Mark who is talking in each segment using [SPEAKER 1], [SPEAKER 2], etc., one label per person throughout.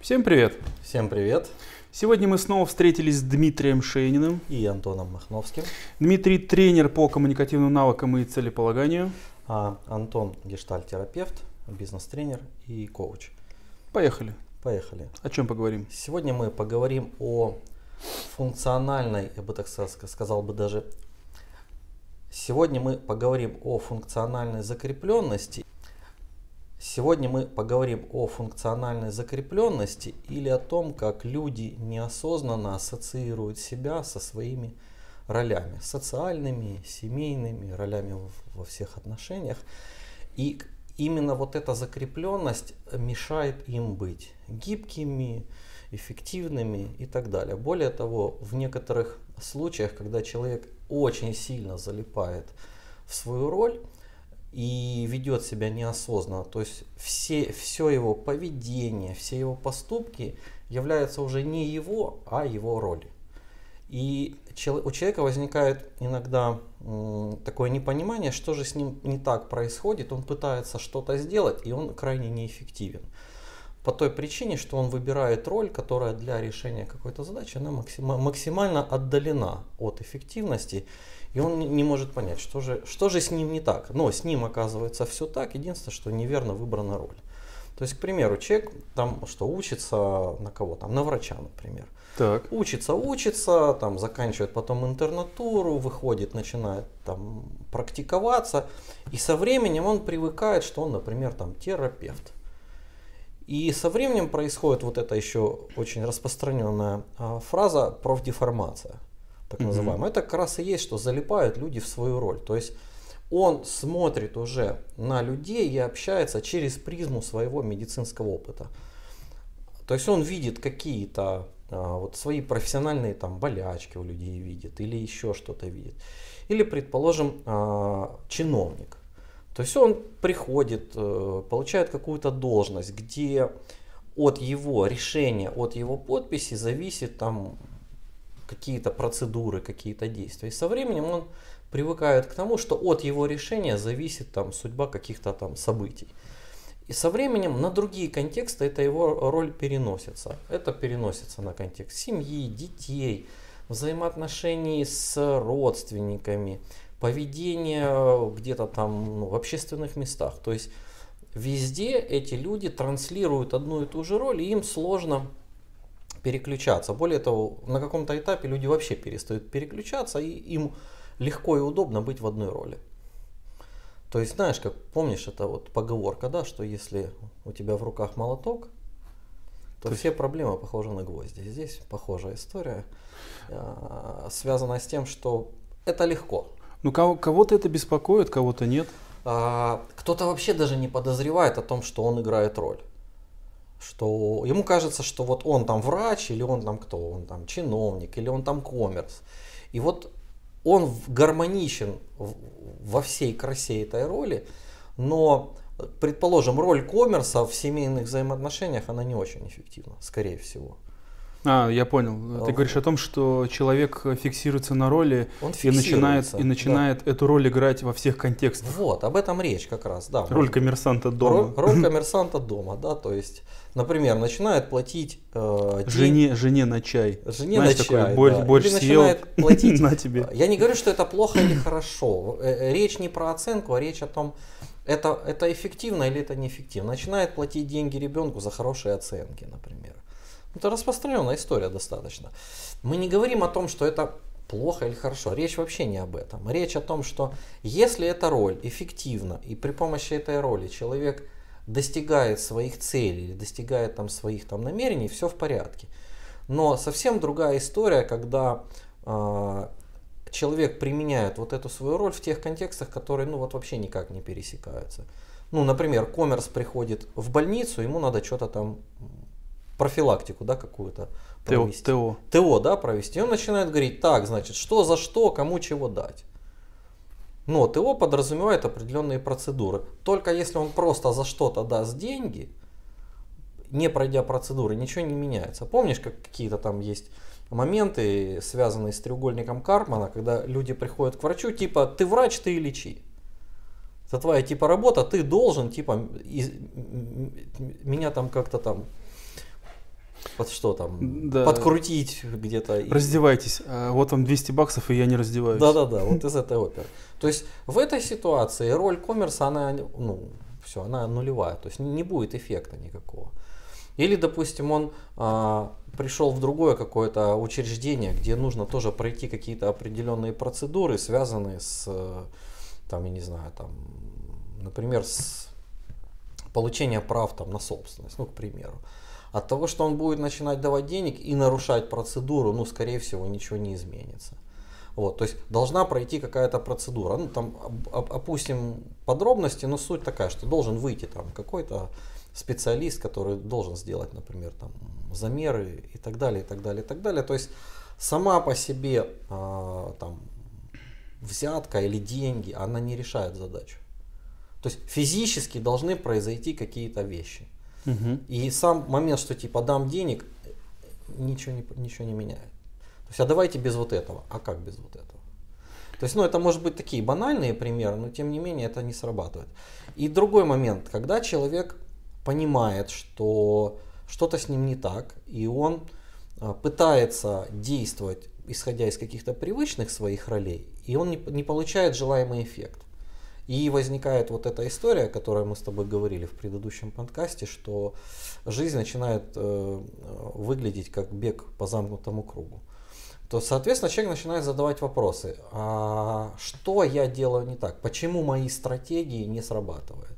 [SPEAKER 1] Всем привет! Всем привет! Сегодня мы снова встретились с Дмитрием Шейниным и Антоном Махновским. Дмитрий тренер по коммуникативным навыкам и целеполаганию. А Антон гештальтерапевт, бизнес-тренер и коуч. Поехали.
[SPEAKER 2] Поехали. О чем поговорим? Сегодня мы поговорим о функциональной, я бы так сказал бы даже Сегодня мы поговорим о функциональной закрепленности Сегодня мы поговорим о функциональной закрепленности или о том, как люди неосознанно ассоциируют себя со своими ролями, социальными, семейными, ролями во всех отношениях. И именно вот эта закрепленность мешает им быть гибкими, эффективными и так далее. Более того, в некоторых случаях, когда человек очень сильно залипает в свою роль, и ведет себя неосознанно. То есть все, все его поведение, все его поступки являются уже не его, а его роли. И у человека возникает иногда такое непонимание, что же с ним не так происходит, он пытается что-то сделать, и он крайне неэффективен по той причине, что он выбирает роль, которая для решения какой-то задачи она максимально отдалена от эффективности, и он не может понять, что же, что же с ним не так. Но с ним оказывается все так, единственное, что неверно выбрана роль. То есть, к примеру, человек там что, учится на кого там, на врача, например. Так. Учится, учится, там заканчивает потом интернатуру, выходит, начинает там практиковаться, и со временем он привыкает, что он, например, там терапевт. И со временем происходит вот эта еще очень распространенная а, фраза профдеформация, так называемая. Mm-hmm. Это как раз и есть, что залипают люди в свою роль. То есть он смотрит уже на людей и общается через призму своего медицинского опыта. То есть он видит какие-то а, вот свои профессиональные там болячки у людей видит или еще что-то видит. Или, предположим, а, чиновник то есть он приходит, э, получает какую-то должность, где от его решения, от его подписи зависит там какие-то процедуры, какие-то действия. И со временем он привыкает к тому, что от его решения зависит там судьба каких-то там событий. И со временем на другие контексты эта его роль переносится. Это переносится на контекст семьи, детей, взаимоотношений с родственниками, поведение где-то там ну, в общественных местах. То есть везде эти люди транслируют одну и ту же роль, и им сложно переключаться. Более того, на каком-то этапе люди вообще перестают переключаться, и им легко и удобно быть в одной роли. То есть, знаешь, как помнишь, это вот поговорка, да, что если у тебя в руках молоток, то, то все есть... проблемы похожи на гвозди. Здесь похожая история, э, связанная с тем, что это легко. Ну, кого-то это беспокоит, кого-то нет. А, кто-то вообще даже не подозревает о том, что он играет роль. Что ему кажется, что вот он там врач, или он там кто, он там чиновник, или он там коммерс. И вот он гармоничен во всей красе этой роли, но, предположим, роль коммерса в семейных взаимоотношениях, она не очень
[SPEAKER 1] эффективна, скорее всего. А, я понял. Ты говоришь о том, что человек фиксируется на роли Он и начинает, и начинает да. эту роль играть во всех контекстах. Вот, об этом
[SPEAKER 2] речь как раз, да. Роль коммерсанта дома. Роль, роль коммерсанта дома, да, то есть, например, начинает платить... Э, день, жене,
[SPEAKER 1] на чай. Жене Знаешь, на такой, чай, борщ, да. борщ Или съел, начинает платить. на тебе.
[SPEAKER 2] Я не говорю, что это плохо или хорошо. Э, э, речь не про оценку, а речь о том, это, это эффективно или это неэффективно. Начинает платить деньги ребенку за хорошие оценки, например. Это распространенная история достаточно. Мы не говорим о том, что это плохо или хорошо. Речь вообще не об этом. Речь о том, что если эта роль эффективна, и при помощи этой роли человек достигает своих целей или достигает там своих там намерений, все в порядке. Но совсем другая история, когда э, человек применяет вот эту свою роль в тех контекстах, которые ну вот вообще никак не пересекаются. Ну, например, коммерс приходит в больницу, ему надо что-то там профилактику, да, какую-то провести. ТО. ТО, да, провести. И он начинает говорить, так, значит, что за что, кому чего дать. Но ТО подразумевает определенные процедуры. Только если он просто за что-то даст деньги, не пройдя процедуры, ничего не меняется. Помнишь, как какие-то там есть моменты, связанные с треугольником Кармана, когда люди приходят к врачу, типа, ты врач, ты и лечи. Это твоя типа работа, ты должен, типа, из, меня там как-то там
[SPEAKER 1] под что там? Да. Подкрутить где-то. Раздевайтесь. А вот вам 200 баксов, и я не раздеваюсь. Да-да-да, вот
[SPEAKER 2] из этой оперы. То есть в этой ситуации роль коммерса, она, ну, все, она нулевая. То есть не будет эффекта никакого. Или, допустим, он а, пришел в другое какое-то учреждение, где нужно тоже пройти какие-то определенные процедуры, связанные с, э, там, я не знаю, там, например, с получения прав там, на собственность, ну, к примеру. От того, что он будет начинать давать денег и нарушать процедуру, ну, скорее всего, ничего не изменится. Вот, то есть должна пройти какая-то процедура. Ну, там опустим подробности, но суть такая, что должен выйти там какой-то специалист, который должен сделать, например, там замеры и так далее, и так далее, и так далее. То есть сама по себе э, там взятка или деньги, она не решает задачу. То есть физически должны произойти какие-то вещи. Угу. И сам момент, что типа дам денег, ничего не, ничего не меняет. То есть, а давайте без вот этого. А как без вот этого? То есть, ну, это может быть такие банальные примеры, но тем не менее это не срабатывает. И другой момент, когда человек понимает, что что-то с ним не так, и он а, пытается действовать, исходя из каких-то привычных своих ролей, и он не, не получает желаемый эффект. И возникает вот эта история, о которой мы с тобой говорили в предыдущем подкасте, что жизнь начинает э, выглядеть как бег по замкнутому кругу. То, соответственно, человек начинает задавать вопросы. А что я делаю не так? Почему мои стратегии не срабатывают?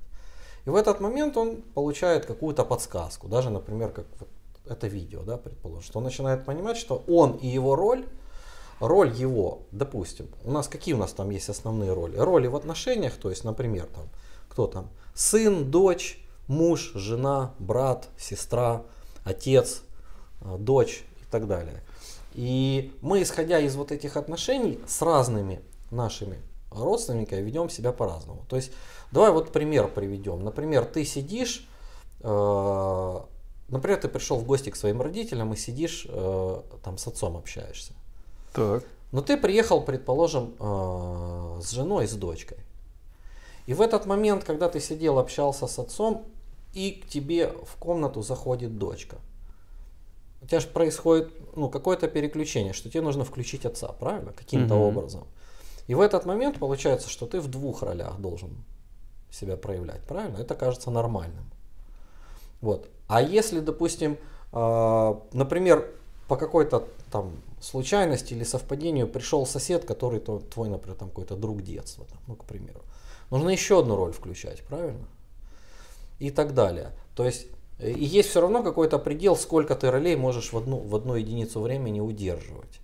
[SPEAKER 2] И в этот момент он получает какую-то подсказку. Даже, например, как вот это видео, да, предположим, что он начинает понимать, что он и его роль роль его, допустим, у нас какие у нас там есть основные роли? Роли в отношениях, то есть, например, там, кто там, сын, дочь, муж, жена, брат, сестра, отец, э, дочь и так далее. И мы, исходя из вот этих отношений с разными нашими родственниками, ведем себя по-разному. То есть, давай вот пример приведем. Например, ты сидишь, э, например, ты пришел в гости к своим родителям и сидишь э, там с отцом общаешься. Так. Но ты приехал, предположим, э, с женой, с дочкой. И в этот момент, когда ты сидел, общался с отцом, и к тебе в комнату заходит дочка. У тебя же происходит ну, какое-то переключение, что тебе нужно включить отца, правильно? Каким-то угу. образом. И в этот момент получается, что ты в двух ролях должен себя проявлять, правильно? Это кажется нормальным. Вот. А если, допустим, э, например, по какой-то там случайности или совпадению пришел сосед, который то твой, например, там какой-то друг детства, там, ну, к примеру. Нужно еще одну роль включать, правильно? И так далее. То есть э, и есть все равно какой-то предел, сколько ты ролей можешь в одну, в одну единицу времени удерживать.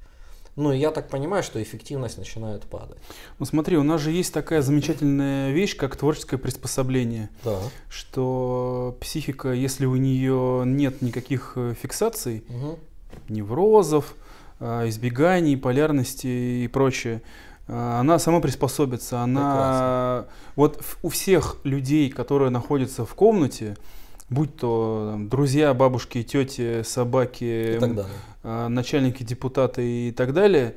[SPEAKER 2] Ну, я так понимаю,
[SPEAKER 1] что эффективность начинает падать. Ну, смотри, у нас же есть такая замечательная вещь, как творческое приспособление. Да. Что психика, если у нее нет никаких э, фиксаций, угу. неврозов, Э, избеганий, полярности и прочее. Э, она сама приспособится. Она... Прекрасно. Вот у всех людей, которые находятся в комнате, будь то там, друзья, бабушки, тети, собаки, и э, начальники, депутаты и так далее,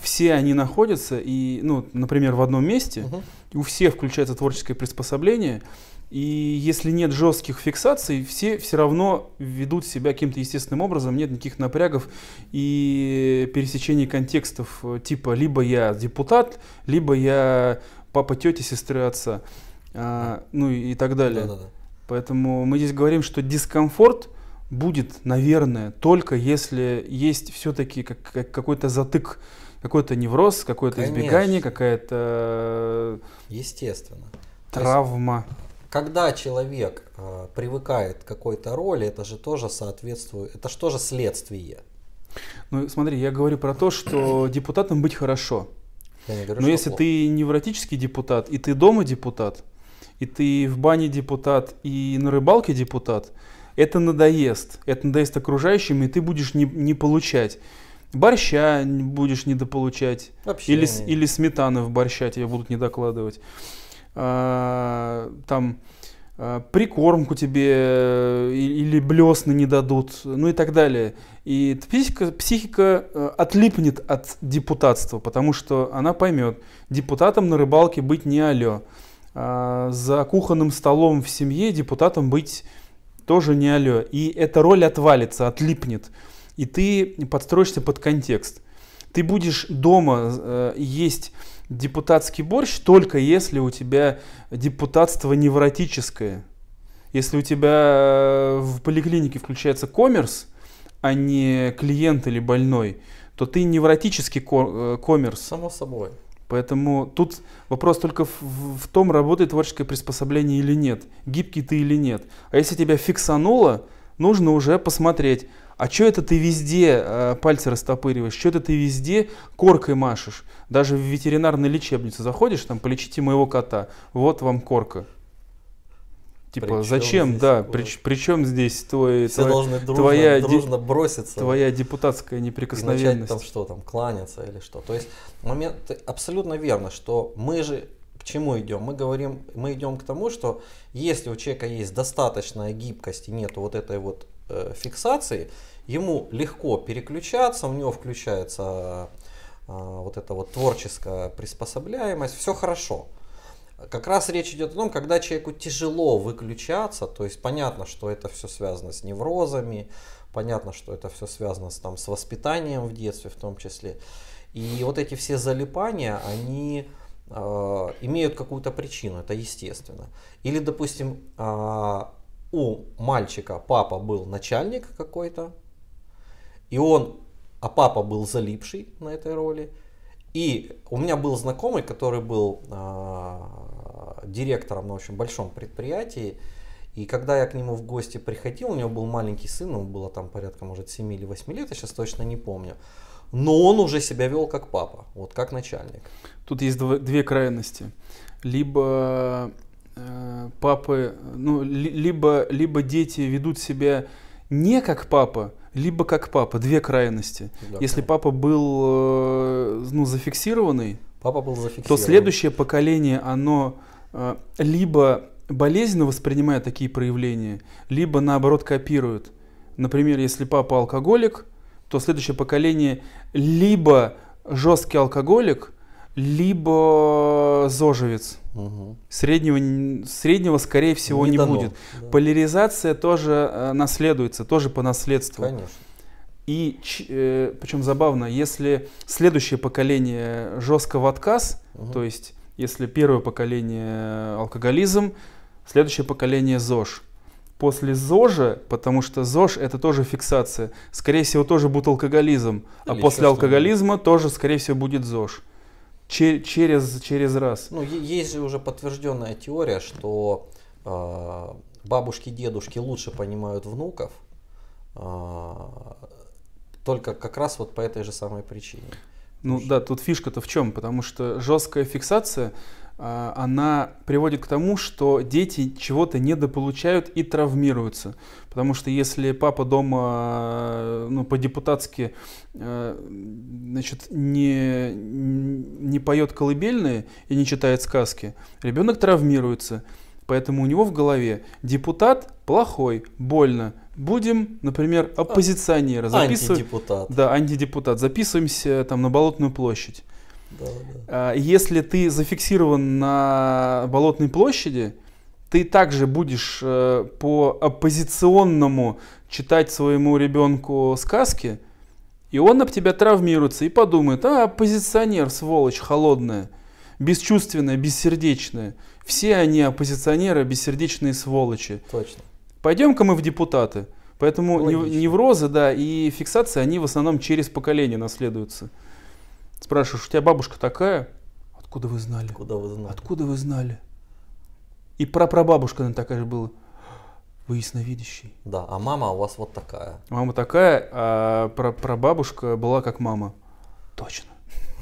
[SPEAKER 1] все они находятся и, ну, например, в одном месте, угу. у всех включается творческое приспособление, и если нет жестких фиксаций, все все равно ведут себя каким-то естественным образом, нет никаких напрягов и пересечений контекстов э, типа либо я депутат, либо я папа, тети, сестры, отца, а, ну и, так далее. Да, да, да. Поэтому мы здесь говорим, что дискомфорт будет, наверное, только если есть все-таки как, как какой-то затык, какой-то невроз, какое-то избегание,
[SPEAKER 2] какая-то... Естественно. Травма когда человек э, привыкает к какой-то роли, это же тоже соответствует,
[SPEAKER 1] это что же тоже следствие. Ну, смотри, я говорю про то, что депутатом быть хорошо. Говорю, Но если плохо. ты невротический депутат, и ты дома депутат, и ты в бане депутат, и на рыбалке депутат, это надоест. Это надоест окружающим, и ты будешь не, не получать. Борща будешь недополучать. Вообще или, или сметаны в борща тебе будут не докладывать. А, там а, прикормку тебе э, или блесны не дадут, ну и так далее. И психика, психика э, отлипнет от депутатства, потому что она поймет, депутатом на рыбалке быть не алё. А за кухонным столом в семье депутатом быть тоже не алё. И эта роль отвалится, отлипнет. И ты подстроишься под контекст. Ты будешь дома э, есть депутатский борщ только если у тебя депутатство невротическое. Если у тебя э, в поликлинике включается коммерс, а не клиент или больной, то ты невротический э, коммерс. Само собой. Поэтому тут вопрос только в, в том, работает творческое приспособление или нет, гибкий ты или нет. А если тебя фиксануло, нужно уже посмотреть, а что это ты везде э, пальцы растопыриваешь, что это ты везде коркой машешь. Даже в ветеринарную лечебницу заходишь, там, полечите моего кота, вот вам корка. Типа, причем зачем, да, при, при чем здесь твой, Все твой, должны дружно, твоя, дружно де, броситься. Твоя депутатская неприкосновенность. И начать там что,
[SPEAKER 2] там, кланяться или что. То есть момент абсолютно верно, что мы же чему идем? Мы говорим, мы идем к тому, что если у человека есть достаточная гибкость и нет вот этой вот э, фиксации, ему легко переключаться, у него включается э, вот эта вот творческая приспособляемость, все хорошо. Как раз речь идет о том, когда человеку тяжело выключаться, то есть понятно, что это все связано с неврозами, понятно, что это все связано с, там, с воспитанием в детстве в том числе. И вот эти все залипания, они Э, имеют какую-то причину, это естественно. Или, допустим, э, у мальчика папа был начальник какой-то, и он, а папа был залипший на этой роли. И у меня был знакомый, который был э, директором на ну, очень большом предприятии, и когда я к нему в гости приходил, у него был маленький сын, ему было там порядка, может, 7 или 8 лет, я сейчас точно не помню но он уже себя вел как папа,
[SPEAKER 1] вот как начальник. Тут есть дв- две крайности. Либо э, папы, ну, ли, либо, либо дети ведут себя не как папа, либо как папа. Две крайности. Да, Если папа был э, ну, зафиксированный, папа был зафиксирован. то следующее поколение, оно э, либо болезненно воспринимает такие проявления, либо наоборот копирует. Например, если папа алкоголик, то следующее поколение либо жесткий алкоголик, либо зожевец. Угу. Среднего, среднего, скорее всего, не, не будет. Да. Поляризация тоже э, наследуется, тоже по наследству. Конечно. И э, причем забавно, если следующее поколение жестко в отказ, угу. то есть если первое поколение алкоголизм, следующее поколение ЗОЖ после ЗОЖа, потому что ЗОЖ это тоже фиксация, скорее всего тоже будет алкоголизм, Или а после алкоголизма тоже, скорее всего, будет ЗОЖ. Чер- через, через раз.
[SPEAKER 2] Ну, есть же уже подтвержденная теория, что э, бабушки, дедушки лучше понимают внуков,
[SPEAKER 1] э, только как раз вот по этой же самой причине. Ну да, тут фишка-то в чем? Потому что жесткая фиксация а, она приводит к тому, что дети чего-то недополучают и травмируются. Потому что если папа дома э, ну, по-депутатски э, значит, не, не поет колыбельные и не читает сказки, ребенок травмируется. Поэтому у него в голове депутат плохой, больно. Будем, например, оппозиционера записывать. Антидепутат. Да, антидепутат. Записываемся там на Болотную площадь. Да, а, Если ты зафиксирован на Болотной площади, ты также будешь э, по оппозиционному читать своему ребенку сказки, и он об тебя травмируется и подумает, а, оппозиционер, сволочь, холодная, бесчувственная, бессердечная. Все они оппозиционеры, бессердечные сволочи. Точно. Пойдем-ка мы в депутаты. Поэтому Логично. неврозы, да, и фиксации, они в основном через поколение наследуются. Спрашиваешь, у тебя бабушка такая? Откуда вы знали? Откуда вы знали? Откуда вы знали? И прапрабабушка, наверное, такая же была. Вы ясновидящий.
[SPEAKER 2] Да, а мама у вас вот такая.
[SPEAKER 1] Мама такая, а прабабушка была как мама. Точно.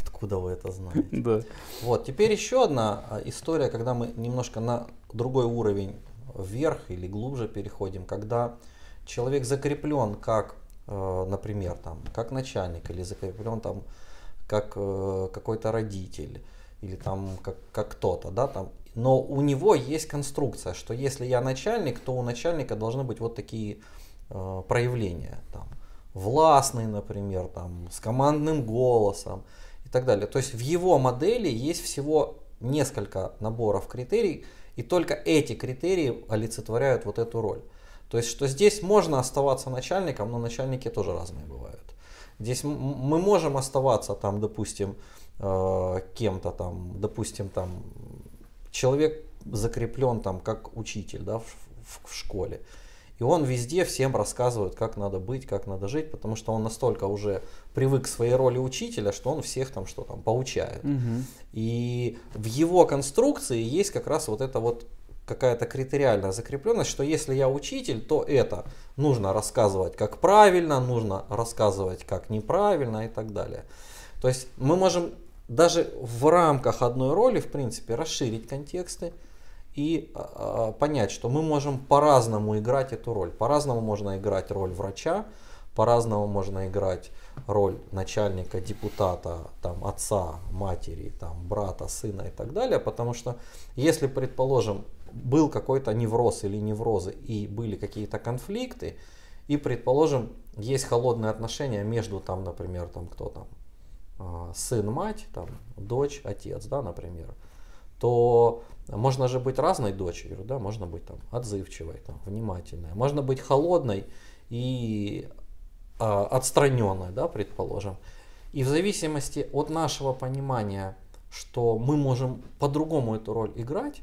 [SPEAKER 1] Откуда вы это знаете? Да.
[SPEAKER 2] Вот, теперь еще одна а, история, когда мы немножко на другой уровень вверх или глубже переходим, когда человек закреплен как, э, например, там, как начальник или закреплен там как э, какой-то родитель или там как, как кто-то, да, там. Но у него есть конструкция, что если я начальник, то у начальника должны быть вот такие э, проявления, там, властный, например, там, с командным голосом и так далее. То есть в его модели есть всего несколько наборов критерий, и только эти критерии олицетворяют вот эту роль. То есть, что здесь можно оставаться начальником, но начальники тоже разные бывают. Здесь мы можем оставаться там, допустим, э, кем-то там, допустим, там человек закреплен там как учитель, да, в, в, в школе. И он везде всем рассказывает, как надо быть, как надо жить, потому что он настолько уже привык к своей роли учителя, что он всех там что там поучает. Угу. И в его конструкции есть как раз вот это вот какая-то критериальная закрепленность, что если я учитель, то это нужно рассказывать как правильно, нужно рассказывать как неправильно и так далее. То есть мы можем даже в рамках одной роли, в принципе, расширить контексты и э, понять, что мы можем по-разному играть эту роль. По-разному можно играть роль врача, по-разному можно играть роль начальника, депутата, там, отца, матери, там, брата, сына и так далее. Потому что если, предположим, был какой-то невроз или неврозы, и были какие-то конфликты, и, предположим, есть холодные отношения между, там, например, там, кто там, а, сын, мать, там, дочь, отец, да, например, то можно же быть разной дочерью, да, можно быть там отзывчивой, там, внимательной, можно быть холодной и э, а, отстраненной, да, предположим. И в зависимости от нашего понимания, что мы можем по-другому эту роль играть,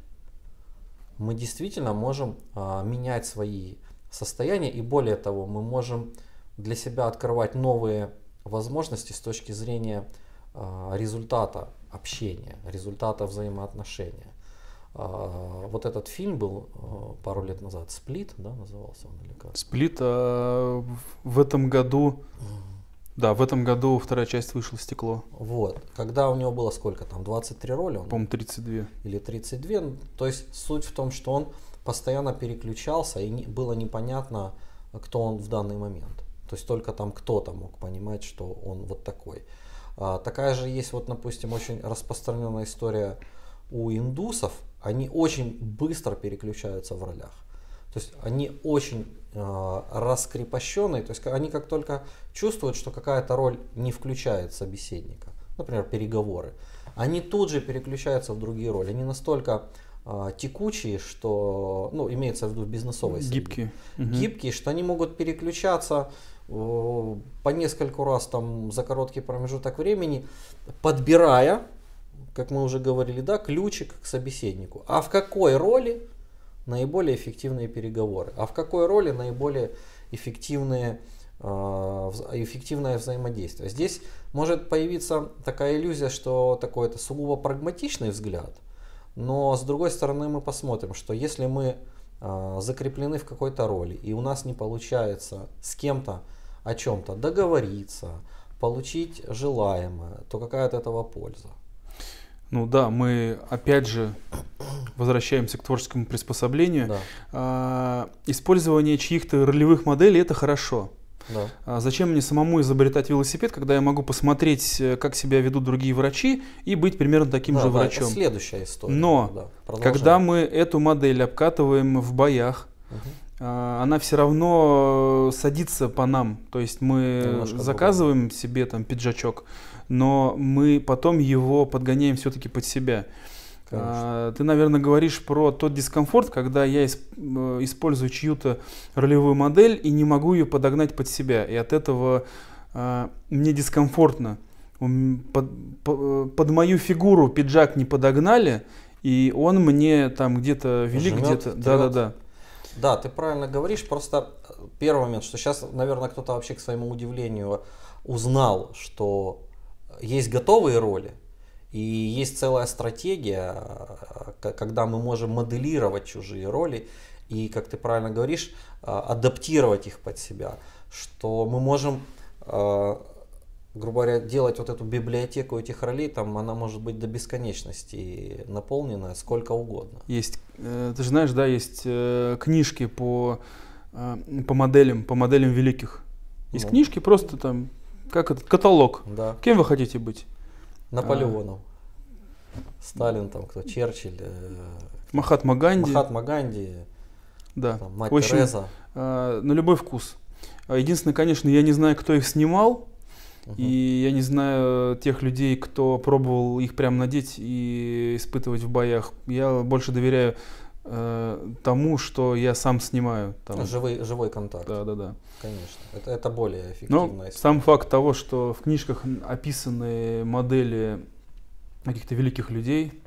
[SPEAKER 2] мы действительно можем а, менять свои состояния и более того, мы можем для себя открывать новые возможности с точки зрения а, результата общения, результата взаимоотношения. А, вот этот фильм был а, пару лет назад, «Сплит», да, назывался он или как?
[SPEAKER 1] «Сплит», а в этом году mm да, в этом году вторая часть вышла «Стекло». Вот. Когда
[SPEAKER 2] у него было сколько там, 23 роли? Он... По-моему, 32. Или 32. Ну, то есть суть в том, что он постоянно переключался, и не, было непонятно, кто он в данный момент. То есть только там кто-то мог понимать, что он вот такой. А, такая же есть, вот, допустим, очень распространенная история у индусов. Они очень быстро переключаются в ролях. То есть они очень э, раскрепощенные, то есть они как только чувствуют, что какая-то роль не включает собеседника, например, переговоры, они тут же переключаются в другие роли. Они настолько э, текучие, что, ну, имеется в виду в бизнесовой среде. Гибкие. Угу. Гибкие, что они могут переключаться э, по нескольку раз там за короткий промежуток времени, подбирая, как мы уже говорили, да, ключик к собеседнику. А в какой роли наиболее эффективные переговоры. А в какой роли наиболее эффективные, э, эффективное взаимодействие? Здесь может появиться такая иллюзия, что такой это сугубо прагматичный взгляд, но с другой стороны мы посмотрим, что если мы э, закреплены в какой-то роли и у нас не получается с кем-то о чем-то договориться, получить желаемое, то какая от этого польза?
[SPEAKER 1] Ну да, мы опять же возвращаемся к творческому приспособлению. Да. А, использование чьих-то ролевых моделей это хорошо. Да. А зачем мне самому изобретать велосипед, когда я могу посмотреть, э, как себя ведут другие врачи, и быть примерно таким да, же да, врачом? Это следующая история. Но да, когда мы эту модель обкатываем в боях, угу. а, она все равно э, садится по нам. То есть мы Немножко заказываем другое. себе там пиджачок но мы потом его подгоняем все-таки под себя. Конечно. А, ты, наверное, говоришь про тот дискомфорт, когда я э, использую чью-то ролевую модель и не могу ее подогнать под себя. И от этого а, мне дискомфортно. Под, э, под мою фигуру пиджак не подогнали, и он мне там где-то вели, где-то. Да, да, да.
[SPEAKER 2] Да, ты правильно говоришь. Просто э, первый момент, что сейчас, наверное, кто-то вообще к своему удивлению узнал, что есть готовые роли, и есть целая стратегия, когда мы можем моделировать чужие роли и, как ты правильно говоришь, а, адаптировать их под себя, что мы можем а, грубо говоря, делать вот эту библиотеку этих ролей, там она может быть до бесконечности наполнена сколько угодно.
[SPEAKER 1] Есть, э, ты же знаешь, да, есть э, книжки по, э, по моделям, по моделям великих. Есть ну. книжки просто там как этот каталог. Да. Кем вы хотите быть? Наполеоном.
[SPEAKER 2] А. Сталин, там кто, Черчилль. Э,
[SPEAKER 1] Махатма Ганди. Махатма
[SPEAKER 2] Ганди. Да. Там, мать В общем, Тереза.
[SPEAKER 1] Э, на любой вкус. А единственное, конечно, я не знаю, кто их снимал. Uh-huh. И я не знаю тех людей, кто пробовал их прям надеть и испытывать в боях. Я больше доверяю Э, тому, что я сам снимаю. Там. Живой,
[SPEAKER 2] живой контакт. Да, да, да. Конечно. Это, это более эффективно. Но сам
[SPEAKER 1] факт того, что в книжках описаны модели каких-то великих людей.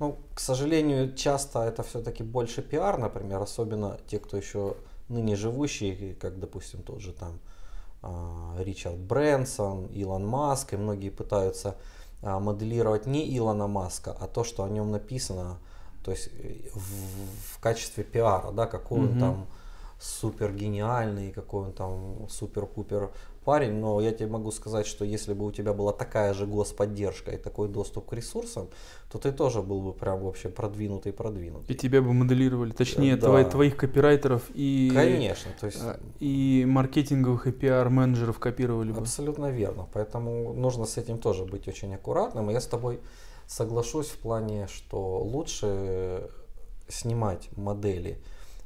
[SPEAKER 2] Ну, к сожалению, часто это все-таки больше пиар, например, особенно те, кто еще ныне живущие, как, допустим, тот же там а, Ричард Брэнсон, Илон Маск, и многие пытаются а, моделировать не Илона Маска, а то, что о нем написано то есть э, в, в качестве пиара, да, какой mm-hmm. он там супер гениальный, какой он там супер-пупер парень, но я тебе могу сказать, что если бы у тебя была такая же господдержка и такой доступ к ресурсам, то ты тоже был бы прям вообще продвинутый продвинутый.
[SPEAKER 1] И тебя бы моделировали, точнее, э, да. твои, твоих копирайтеров и... Конечно, то есть... А, и маркетинговых, и пиар-менеджеров копировали бы. Абсолютно
[SPEAKER 2] верно, поэтому нужно с этим тоже быть очень аккуратным, и я с тобой Соглашусь в плане, что лучше снимать модели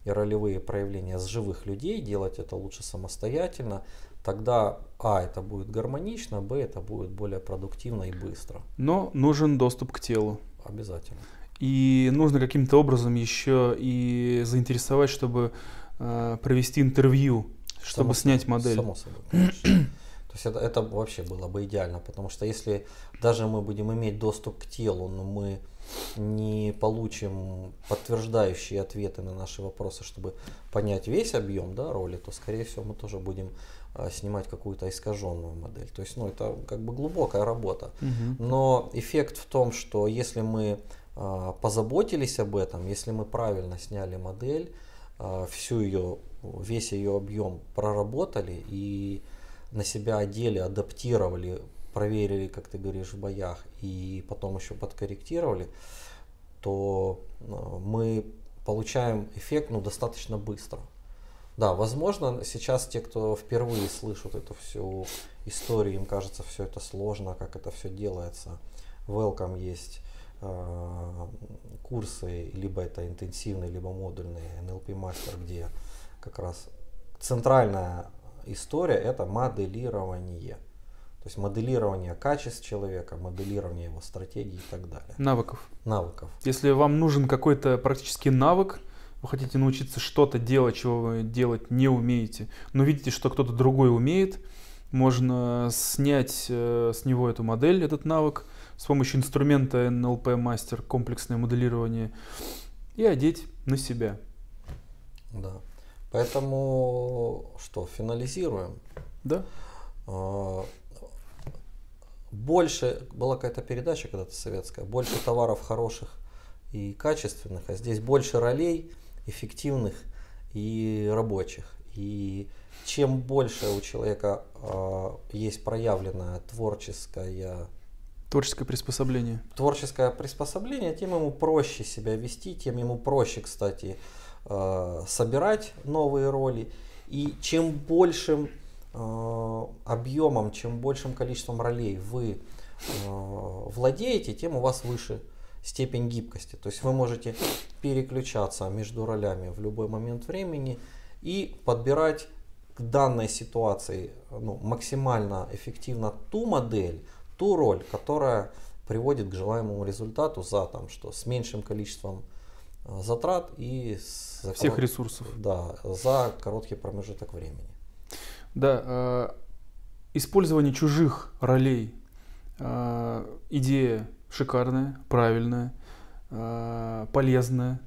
[SPEAKER 2] и ролевые проявления с живых людей, делать это лучше самостоятельно, тогда а это будет гармонично, б это будет более продуктивно и быстро.
[SPEAKER 1] Но нужен доступ к телу. Обязательно. И нужно каким-то образом еще и заинтересовать, чтобы э, провести интервью, чтобы само снять модель. Само собой.
[SPEAKER 2] Конечно есть это, это вообще было бы идеально, потому что если даже мы будем иметь доступ к телу, но мы не получим подтверждающие ответы на наши вопросы, чтобы понять весь объем да, роли, то, скорее всего, мы тоже будем а, снимать какую-то искаженную модель. То есть, ну, это как бы глубокая работа. Угу. Но эффект в том, что если мы а, позаботились об этом, если мы правильно сняли модель, а, всю ее, весь ее объем проработали и на себя одели, адаптировали, проверили, как ты говоришь, в боях и потом еще подкорректировали, то э, мы получаем эффект ну, достаточно быстро. Да, возможно, сейчас те, кто впервые слышат эту всю историю, им кажется все это сложно, как это все делается. Welcome есть э, курсы, либо это интенсивные, либо модульные NLP мастер, где как раз центральная история это моделирование. То есть моделирование качеств человека, моделирование его стратегии и так далее.
[SPEAKER 1] Навыков. Навыков. Если вам нужен какой-то практический навык, вы хотите научиться что-то делать, чего вы делать не умеете, но видите, что кто-то другой умеет, можно снять э, с него эту модель, этот навык с помощью инструмента NLP Master комплексное моделирование и одеть на себя.
[SPEAKER 2] Да. Поэтому что, финализируем? Да. А, больше была какая-то передача когда-то советская, больше товаров хороших и качественных, а здесь больше ролей эффективных и рабочих. И чем больше у человека э, есть проявленное творческое Творческое приспособление. Творческое приспособление, тем ему проще себя вести, тем ему проще, кстати, Э, собирать новые роли. И чем большим э, объемом, чем большим количеством ролей вы э, владеете, тем у вас выше степень гибкости. То есть вы можете переключаться между ролями в любой момент времени и подбирать к данной ситуации ну, максимально эффективно ту модель, ту роль, которая приводит к желаемому результату за там, что с меньшим количеством затрат
[SPEAKER 1] и за
[SPEAKER 2] всех корот... ресурсов. Да, за короткий промежуток времени.
[SPEAKER 1] Да, э, использование чужих ролей э, идея шикарная, правильная, э, полезная.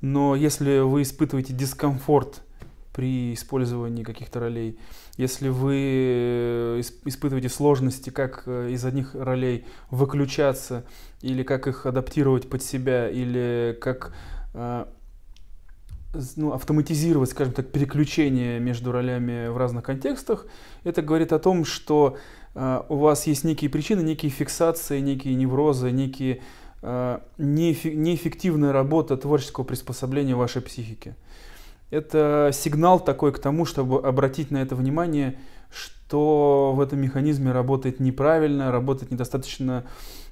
[SPEAKER 1] Но если вы испытываете дискомфорт при использовании каких-то ролей, если вы э, испытываете сложности, как э, из одних ролей выключаться, или как их адаптировать под себя, или как э, ну, автоматизировать, скажем так, переключение между ролями в разных контекстах, это говорит о том, что у вас есть некие причины, некие фиксации, некие неврозы, некие неэффективная работа творческого приспособления вашей психики это сигнал такой к тому, чтобы обратить на это внимание, что в этом механизме работает неправильно, работает недостаточно,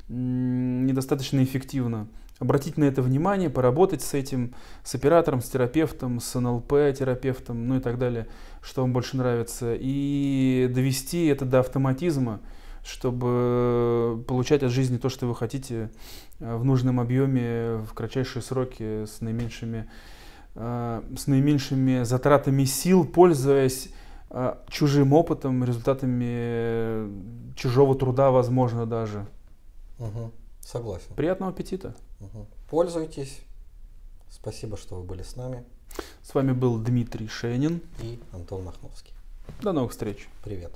[SPEAKER 1] недостаточно эффективно. Обратить на это внимание, поработать с этим, с оператором, с терапевтом, с НЛП-терапевтом, ну и так далее, что вам больше нравится, и довести это до автоматизма, чтобы получать от жизни то, что вы хотите э, в нужном объеме, в кратчайшие сроки, с наименьшими Э, с наименьшими затратами сил, пользуясь э, чужим опытом, результатами э, чужого труда, возможно, даже. Угу. Согласен.
[SPEAKER 2] Приятного аппетита. Угу. Пользуйтесь. Спасибо,
[SPEAKER 1] что вы были с нами. С вами был Дмитрий Шенин и Антон Махновский. До новых встреч. Привет.